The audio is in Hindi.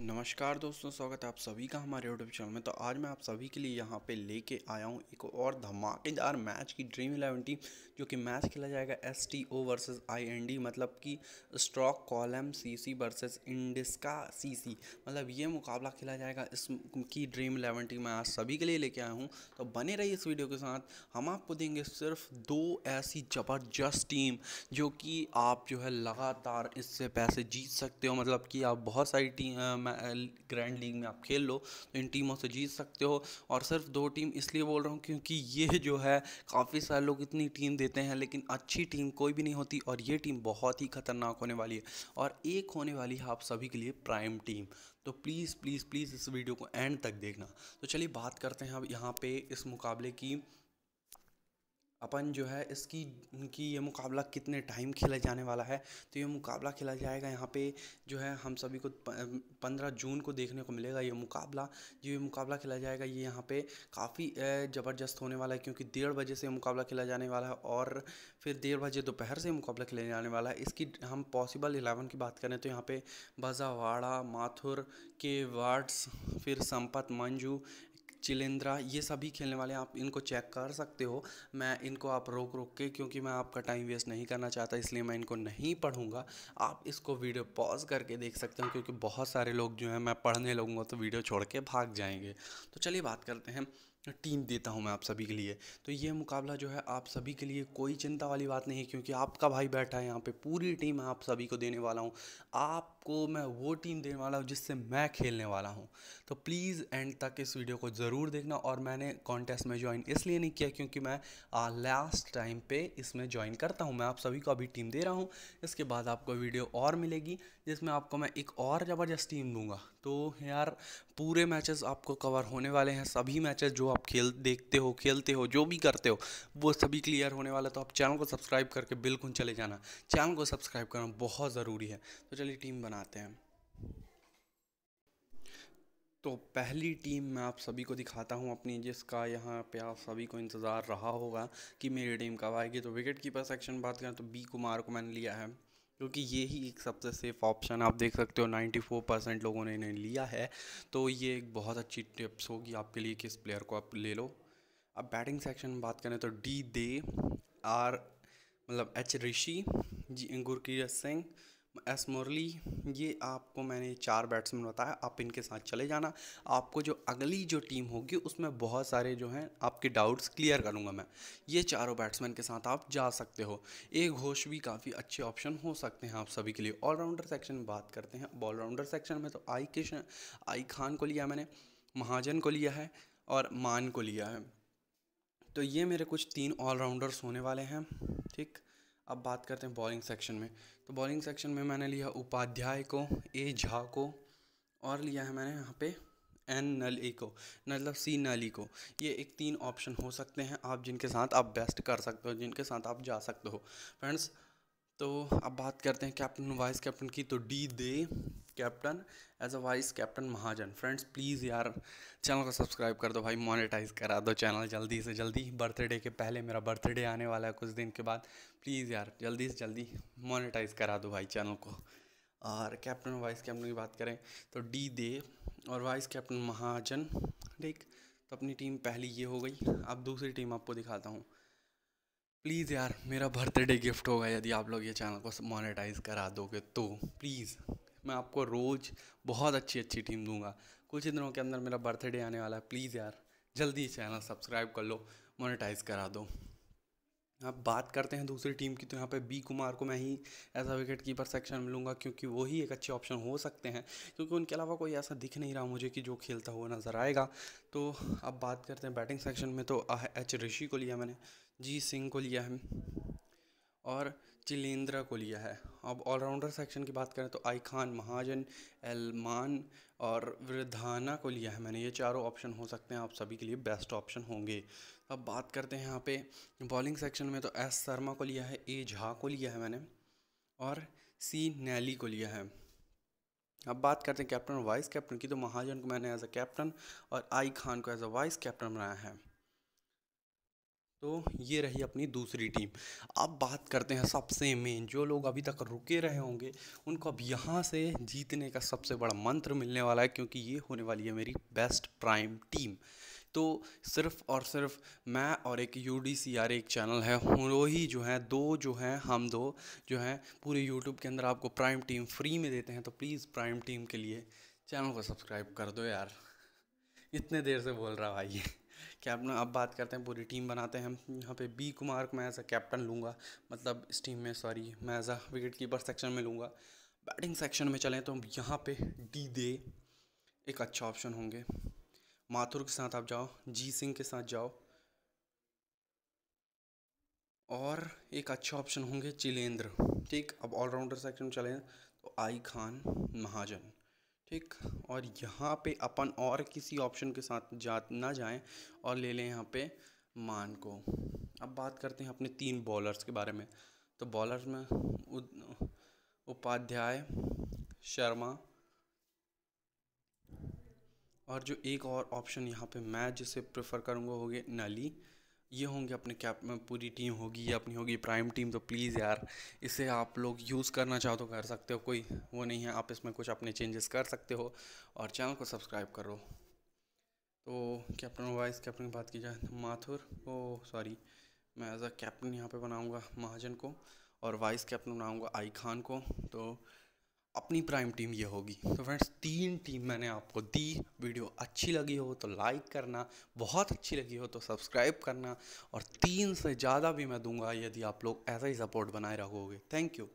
नमस्कार दोस्तों स्वागत है आप सभी का हमारे यूट्यूब चैनल में तो आज मैं आप सभी के लिए यहाँ पे लेके आया हूँ एक और धमाकेदार मैच की ड्रीम इलेवन टीम जो कि मैच खेला जाएगा S T O versus I N D मतलब कि Stockholm C C versus Indiska C C मतलब ये मुकाबला खेला जाएगा इस की ड्रीम इलेवन टीम मैं आज सभी के लिए लेके आया हूँ तो बने रही इस वीडियो के साथ हम आपको देंगे सिर्फ दो ऐसी ज़बरदस्त टीम जो कि आप जो है लगातार इससे पैसे जीत सकते हो मतलब कि आप बहुत सारी टीम ग्रैंड लीग में आप खेल लो तो इन टीमों से जीत सकते हो और सिर्फ दो टीम इसलिए बोल रहा हूँ क्योंकि ये जो है काफ़ी सारे लोग इतनी टीम देते हैं लेकिन अच्छी टीम कोई भी नहीं होती और ये टीम बहुत ही खतरनाक होने वाली है और एक होने वाली है आप सभी के लिए प्राइम टीम तो प्लीज़ प्लीज़ प्लीज़ इस वीडियो को एंड तक देखना तो चलिए बात करते हैं अब यहाँ पे इस मुकाबले की अपन जो है इसकी इनकी ये मुकाबला कितने टाइम खेला जाने वाला है तो ये मुकाबला खेला जाएगा यहाँ पे जो है हम सभी को पंद्रह जून को देखने को मिलेगा ये मुकाबला जो ये मुकाबला खेला जाएगा ये यहाँ पे काफ़ी ज़बरदस्त होने वाला है क्योंकि डेढ़ बजे से मुकाबला खेला जाने वाला है और फिर डेढ़ बजे दोपहर से मुकाबला खेला जाने वाला है इसकी हम पॉसिबल एलेवन की बात करें तो यहाँ पर बजावाड़ा माथुर के वार्ड्स फिर संपत मंजू चिलेंद्रा ये सभी खेलने वाले हैं आप इनको चेक कर सकते हो मैं इनको आप रोक रोक के क्योंकि मैं आपका टाइम वेस्ट नहीं करना चाहता इसलिए मैं इनको नहीं पढ़ूंगा आप इसको वीडियो पॉज करके देख सकते हो क्योंकि बहुत सारे लोग जो हैं मैं पढ़ने लगूँगा तो वीडियो छोड़ के भाग जाएंगे तो चलिए बात करते हैं टीम देता हूं मैं आप सभी के लिए तो ये मुकाबला जो है आप सभी के लिए कोई चिंता वाली बात नहीं है क्योंकि आपका भाई बैठा है यहाँ पे पूरी टीम आप सभी को देने वाला हूँ आपको मैं वो टीम देने वाला हूँ जिससे मैं खेलने वाला हूँ तो प्लीज़ एंड तक इस वीडियो को ज़रूर देखना और मैंने कॉन्टेस्ट में ज्वाइन इसलिए नहीं किया क्योंकि मैं लास्ट टाइम पर इसमें ज्वाइन करता हूँ मैं आप सभी को अभी टीम दे रहा हूँ इसके बाद आपको वीडियो और मिलेगी जिसमें आपको मैं एक और ज़बरदस्त टीम दूँगा तो यार पूरे मैचेस आपको कवर होने वाले हैं सभी मैचेस जो आप खेल देखते हो खेलते हो जो भी करते हो वो सभी क्लियर होने वाला तो आप चैनल को सब्सक्राइब करके बिल्कुल चले जाना चैनल को सब्सक्राइब करना बहुत ज़रूरी है तो चलिए टीम बनाते हैं तो पहली टीम मैं आप सभी को दिखाता हूं अपनी जिसका यहां पे आप सभी को इंतज़ार रहा होगा कि मेरी टीम कब आएगी तो विकेट कीपर सेक्शन बात करें तो बी कुमार को मैंने लिया है क्योंकि ये ही एक सबसे सेफ़ ऑप्शन आप देख सकते हो 94 परसेंट लोगों ने इन्हें लिया है तो ये एक बहुत अच्छी टिप्स होगी आपके लिए किस प्लेयर को आप ले लो अब बैटिंग सेक्शन में बात करें तो डी दे आर मतलब H Rishi G Gurkirat Singh S Murali ये आपको मैंने चार बैट्समैन बताया आप इनके साथ चले जाना आपको जो अगली जो टीम होगी उसमें बहुत सारे जो हैं आपके डाउट्स क्लियर करूंगा मैं ये चारों बैट्समैन के साथ आप जा सकते हो एक घोष भी काफ़ी अच्छे ऑप्शन हो सकते हैं आप सभी के लिए ऑलराउंडर सेक्शन में बात करते हैं ऑलराउंडर सेक्शन में तो आई किशन आई खान को लिया मैंने महाजन को लिया है और मान को लिया है तो ये मेरे कुछ तीन ऑलराउंडर्स होने वाले हैं ठीक अब बात करते हैं बॉलिंग सेक्शन में तो बॉलिंग सेक्शन में मैंने लिया उपाध्याय को ए झा को और लिया है मैंने यहाँ पे एन नल ए को मतलब सी नल ई को ये एक तीन ऑप्शन हो सकते हैं आप जिनके साथ आप बेस्ट कर सकते हो जिनके साथ आप जा सकते हो फ्रेंड्स तो अब बात करते हैं कैप्टन वाइस कैप्टन की तो डी दे captain as a vice captain Mahajan friends please यार चैनल को सब्सक्राइब कर दो भाई मोनेटाइज करा दो चैनल जल्दी से जल्दी बर्थडे के पहले मेरा बर्थडे आने वाला है कुछ दिन के बाद प्लीज़ यार जल्दी से जल्दी मोनेटाइज करा दो भाई चैनल को और कैप्टन वाइस कैप्टन की बात करें तो डी दे और वाइस कैप्टन महाजन ठीक तो अपनी टीम पहली ये हो गई अब दूसरी टीम आपको दिखाता हूँ प्लीज़ यार मेरा बर्थडे गिफ्ट होगा यदि आप लोग ये चैनल को मोनेटाइज करा दोगे तो प्लीज़ मैं आपको रोज़ बहुत अच्छी अच्छी टीम दूंगा कुछ ही दिनों के अंदर मेरा बर्थडे आने वाला है प्लीज़ यार जल्दी चैनल सब्सक्राइब कर लो मोनेटाइज करा दो अब बात करते हैं दूसरी टीम की तो यहाँ पे बी कुमार को मैं ही ऐसा विकेट कीपर सेक्शन में लूँगा क्योंकि वो ही एक अच्छे ऑप्शन हो सकते हैं क्योंकि उनके अलावा कोई ऐसा दिख नहीं रहा मुझे कि जो खेलता हुआ नज़र आएगा तो अब बात करते हैं बैटिंग सेक्शन में तो एच ऋषि को लिया मैंने जी सिंह को लिया है और चिलेंद्रा को लिया है अब ऑलराउंडर सेक्शन की बात करें तो आई खान महाजन एलमान और वृद्धाना को लिया है मैंने ये चारों ऑप्शन हो सकते हैं आप सभी के लिए बेस्ट ऑप्शन होंगे अब बात करते हैं यहाँ पे बॉलिंग सेक्शन में तो एस शर्मा को लिया है ए झा को लिया है मैंने और सी नैली को लिया है अब बात करते हैं कैप्टन और वाइस कैप्टन की तो महाजन को मैंने एज अ कैप्टन और आई खान को एज अ वाइस कैप्टन बनाया है तो ये रही अपनी दूसरी टीम अब बात करते हैं सबसे मेन जो लोग अभी तक रुके रहे होंगे उनको अब यहाँ से जीतने का सबसे बड़ा मंत्र मिलने वाला है क्योंकि ये होने वाली है मेरी बेस्ट प्राइम टीम तो सिर्फ और सिर्फ मैं और एक यू डी सी आर एक चैनल है वो ही जो है दो जो हैं हम दो जो हैं पूरे यूट्यूब के अंदर आपको प्राइम टीम फ्री में देते हैं तो प्लीज़ प्राइम टीम के लिए चैनल को सब्सक्राइब कर दो यार इतने देर से बोल रहा भाई कैप्टन अब बात करते हैं पूरी टीम बनाते हैं यहाँ पे बी कुमार को मैं एज अ कैप्टन लूँगा मतलब इस टीम में सॉरी मैं as a wicket keeper section में लूँगा बैटिंग सेक्शन में चलें तो यहाँ पे डी दे एक अच्छा ऑप्शन होंगे माथुर के साथ आप जाओ जी सिंह के साथ जाओ और एक अच्छा ऑप्शन होंगे चिलेंद्र ठीक अब ऑलराउंडर सेक्शन चलें तो आई खान महाजन ठीक और यहाँ पे अपन और किसी ऑप्शन के साथ जा ना जाए और ले लें यहाँ पे मान को अब बात करते हैं अपने तीन बॉलर्स के बारे में तो बॉलर्स में उपाध्याय शर्मा और जो एक और ऑप्शन यहाँ पे मैं जिसे प्रेफर करूँगा होगी नली ये होंगे अपने कैप में पूरी टीम होगी या अपनी होगी प्राइम टीम तो प्लीज़ यार इसे आप लोग यूज़ करना चाहो तो कर सकते हो कोई वो नहीं है आप इसमें कुछ अपने चेंजेस कर सकते हो और चैनल को सब्सक्राइब करो तो कैप्टन वाइस कैप्टन की बात की जाए तो माथुर ओ सॉरी मैं एज अ कैप्टन यहाँ पे बनाऊँगा महाजन को और वाइस कैप्टन बनाऊँगा आई खान को तो अपनी प्राइम टीम ये होगी तो फ्रेंड्स तीन टीम मैंने आपको दी वीडियो अच्छी लगी हो तो लाइक करना बहुत अच्छी लगी हो तो सब्सक्राइब करना और तीन से ज़्यादा भी मैं दूंगा यदि आप लोग ऐसा ही सपोर्ट बनाए रखोगे थैंक यू